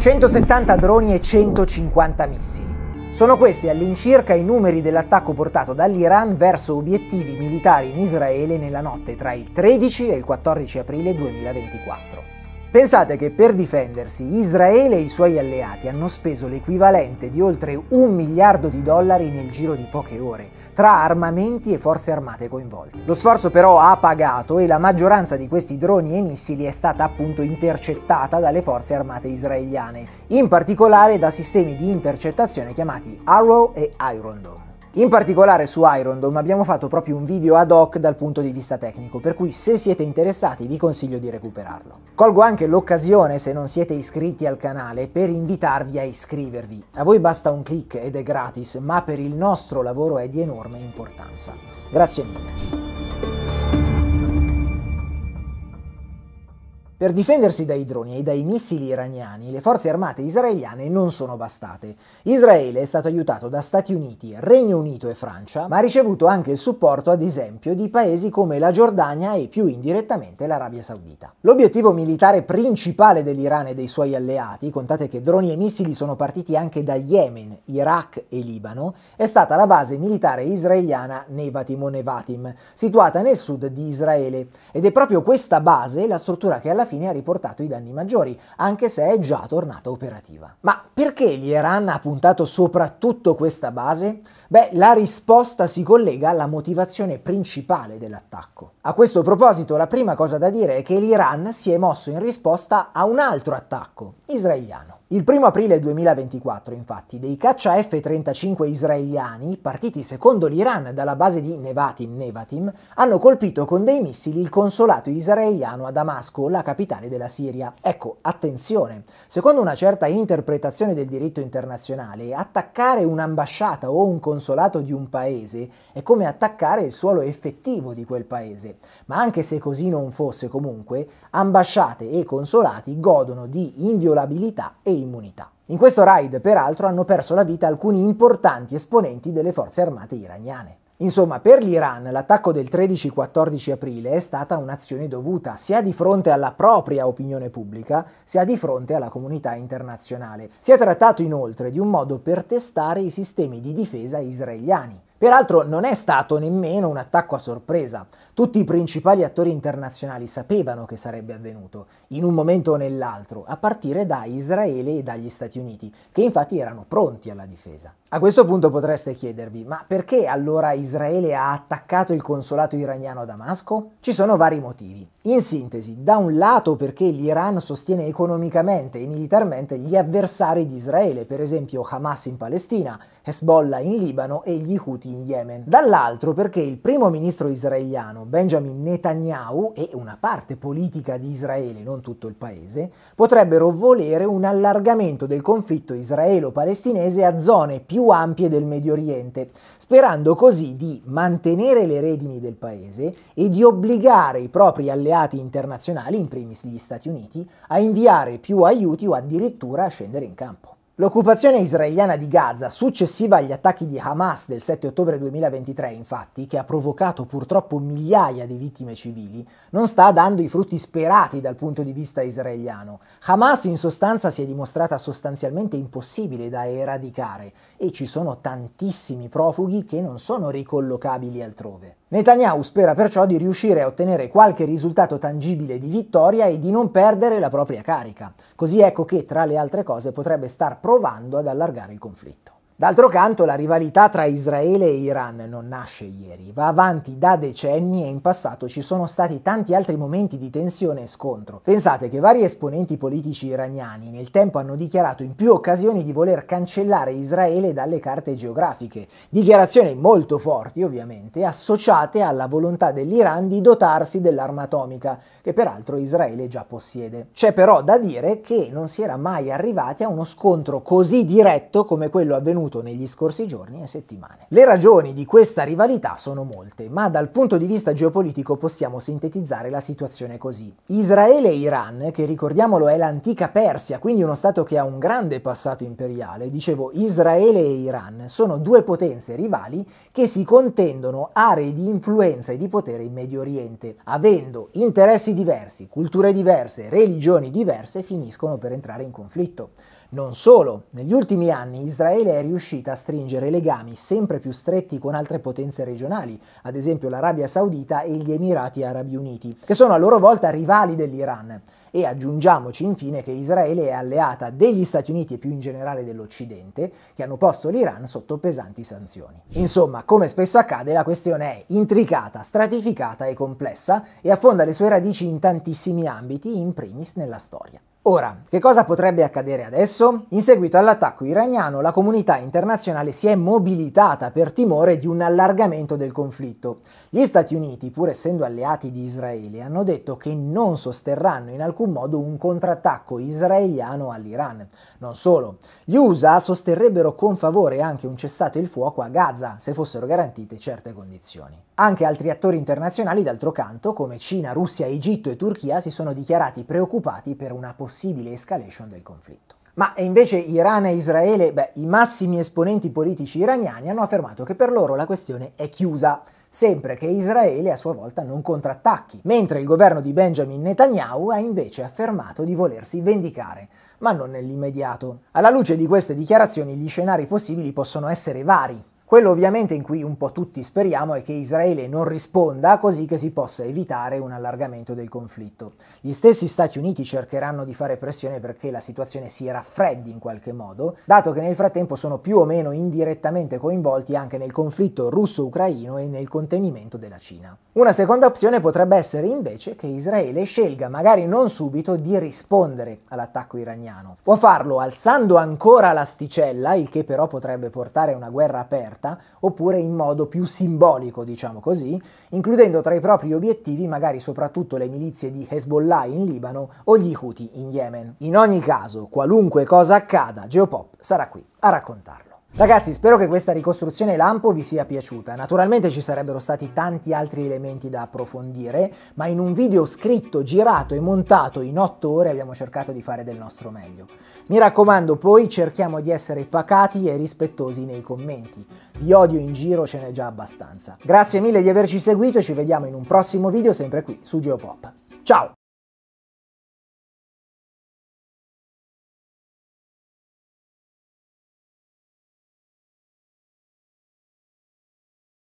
170 droni e 150 missili. Sono questi all'incirca i numeri dell'attacco portato dall'Iran verso obiettivi militari in Israele nella notte tra il 13 e il 14 aprile 2024. Pensate che per difendersi Israele e i suoi alleati hanno speso l'equivalente di oltre un miliardo di dollari nel giro di poche ore, tra armamenti e forze armate coinvolte. Lo sforzo però ha pagato e la maggioranza di questi droni e missili è stata appunto intercettata dalle forze armate israeliane, in particolare da sistemi di intercettazione chiamati Arrow e Iron Dome. In particolare su Iron Dome abbiamo fatto proprio un video ad hoc dal punto di vista tecnico, per cui se siete interessati vi consiglio di recuperarlo. Colgo anche l'occasione, se non siete iscritti al canale, per invitarvi a iscrivervi. A voi basta un clic ed è gratis, ma per il nostro lavoro è di enorme importanza. Grazie mille. Per difendersi dai droni e dai missili iraniani, le forze armate israeliane non sono bastate. Israele è stato aiutato da Stati Uniti, Regno Unito e Francia, ma ha ricevuto anche il supporto, ad esempio, di paesi come la Giordania e più indirettamente l'Arabia Saudita. L'obiettivo militare principale dell'Iran e dei suoi alleati, contate che droni e missili sono partiti anche da Yemen, Iraq e Libano, è stata la base militare israeliana Nevatim o Nevatim, situata nel sud di Israele. Ed è proprio questa base la struttura che alla fine ha riportato i danni maggiori, anche se è già tornata operativa. Ma perché l'Iran ha puntato soprattutto questa base? Beh, la risposta si collega alla motivazione principale dell'attacco. A questo proposito, la prima cosa da dire è che l'Iran si è mosso in risposta a un altro attacco israeliano. Il 1 aprile 2024, infatti, dei caccia F-35 israeliani, partiti secondo l'Iran dalla base di Nevatim Nevatim, hanno colpito con dei missili il consolato israeliano a Damasco, la capitale della Siria. Ecco, attenzione, secondo una certa interpretazione del diritto internazionale, attaccare un'ambasciata o un consolato di un paese è come attaccare il suolo effettivo di quel paese. Ma anche se così non fosse comunque, ambasciate e consolati godono di inviolabilità e immunità. In questo raid, peraltro, hanno perso la vita alcuni importanti esponenti delle forze armate iraniane. Insomma, per l'Iran l'attacco del 13-14 aprile è stata un'azione dovuta sia di fronte alla propria opinione pubblica, sia di fronte alla comunità internazionale. Si è trattato inoltre di un modo per testare i sistemi di difesa israeliani Peraltro non è stato nemmeno un attacco a sorpresa. Tutti i principali attori internazionali sapevano che sarebbe avvenuto, in un momento o nell'altro, a partire da Israele e dagli Stati Uniti, che infatti erano pronti alla difesa. A questo punto potreste chiedervi, ma perché allora Israele ha attaccato il consolato iraniano a Damasco? Ci sono vari motivi. In sintesi, da un lato perché l'Iran sostiene economicamente e militarmente gli avversari di Israele, per esempio Hamas in Palestina, Hezbollah in Libano e gli Houthi in Yemen. Dall'altro perché il primo ministro israeliano Benjamin Netanyahu e una parte politica di Israele, non tutto il paese, potrebbero volere un allargamento del conflitto israelo-palestinese a zone più più ampie del Medio Oriente, sperando così di mantenere le redini del paese e di obbligare i propri alleati internazionali, in primis gli Stati Uniti, a inviare più aiuti o addirittura a scendere in campo. L'occupazione israeliana di Gaza, successiva agli attacchi di Hamas del 7 ottobre 2023, infatti, che ha provocato purtroppo migliaia di vittime civili, non sta dando i frutti sperati dal punto di vista israeliano. Hamas in sostanza si è dimostrata sostanzialmente impossibile da eradicare e ci sono tantissimi profughi che non sono ricollocabili altrove. Netanyahu spera perciò di riuscire a ottenere qualche risultato tangibile di vittoria e di non perdere la propria carica. Così ecco che, tra le altre cose, potrebbe star provando ad allargare il conflitto. D'altro canto la rivalità tra Israele e Iran non nasce ieri, va avanti da decenni e in passato ci sono stati tanti altri momenti di tensione e scontro. Pensate che vari esponenti politici iraniani nel tempo hanno dichiarato in più occasioni di voler cancellare Israele dalle carte geografiche, dichiarazioni molto forti ovviamente, associate alla volontà dell'Iran di dotarsi dell'arma atomica, che peraltro Israele già possiede. C'è però da dire che non si era mai arrivati a uno scontro così diretto come quello avvenuto accaduto negli scorsi giorni e settimane. Le ragioni di questa rivalità sono molte, ma dal punto di vista geopolitico possiamo sintetizzare la situazione così. Israele e Iran, che ricordiamolo è l'antica Persia, quindi uno stato che ha un grande passato imperiale, dicevo Israele e Iran sono due potenze rivali che si contendono aree di influenza e di potere in Medio Oriente, avendo interessi diversi, culture diverse, religioni diverse, finiscono per entrare in conflitto. Non solo, negli ultimi anni Israele è riuscito riuscita a stringere legami sempre più stretti con altre potenze regionali, ad esempio l'Arabia Saudita e gli Emirati Arabi Uniti, che sono a loro volta rivali dell'Iran. E aggiungiamoci infine che Israele è alleata degli Stati Uniti e più in generale dell'Occidente, che hanno posto l'Iran sotto pesanti sanzioni. Insomma, come spesso accade, la questione è intricata, stratificata e complessa e affonda le sue radici in tantissimi ambiti, in primis nella storia. Ora, che cosa potrebbe accadere adesso? In seguito all'attacco iraniano, la comunità internazionale si è mobilitata per timore di un allargamento del conflitto. Gli Stati Uniti, pur essendo alleati di Israele, hanno detto che non sosterranno in alcun modo un contrattacco israeliano all'Iran. Non solo, gli USA sosterrebbero con favore anche un cessato il fuoco a Gaza, se fossero garantite certe condizioni. Anche altri attori internazionali, d'altro canto, come Cina, Russia, Egitto e Turchia, si sono dichiarati preoccupati per una possibile possibile escalation del conflitto. Ma invece Iran e Israele, beh, i massimi esponenti politici iraniani hanno affermato che per loro la questione è chiusa, sempre che Israele a sua volta non contrattacchi, mentre il governo di Benjamin Netanyahu ha invece affermato di volersi vendicare, ma non nell'immediato. Alla luce di queste dichiarazioni gli scenari possibili possono essere vari, quello ovviamente in cui un po' tutti speriamo è che Israele non risponda così che si possa evitare un allargamento del conflitto. Gli stessi Stati Uniti cercheranno di fare pressione perché la situazione si raffreddi in qualche modo, dato che nel frattempo sono più o meno indirettamente coinvolti anche nel conflitto russo-ucraino e nel contenimento della Cina. Una seconda opzione potrebbe essere invece che Israele scelga, magari non subito, di rispondere all'attacco iraniano. Può farlo alzando ancora l'asticella, il che però potrebbe portare a una guerra aperta, carta, oppure in modo più simbolico, diciamo così, includendo tra i propri obiettivi magari soprattutto le milizie di Hezbollah in Libano o gli Houthi in Yemen. In ogni caso, qualunque cosa accada, Geopop sarà qui a raccontarlo. Ragazzi, spero che questa ricostruzione lampo vi sia piaciuta. Naturalmente ci sarebbero stati tanti altri elementi da approfondire, ma in un video scritto, girato e montato in 8 ore abbiamo cercato di fare del nostro meglio. Mi raccomando, poi cerchiamo di essere pacati e rispettosi nei commenti. Di odio in giro ce n'è già abbastanza. Grazie mille di averci seguito e ci vediamo in un prossimo video sempre qui su Geopop. Ciao!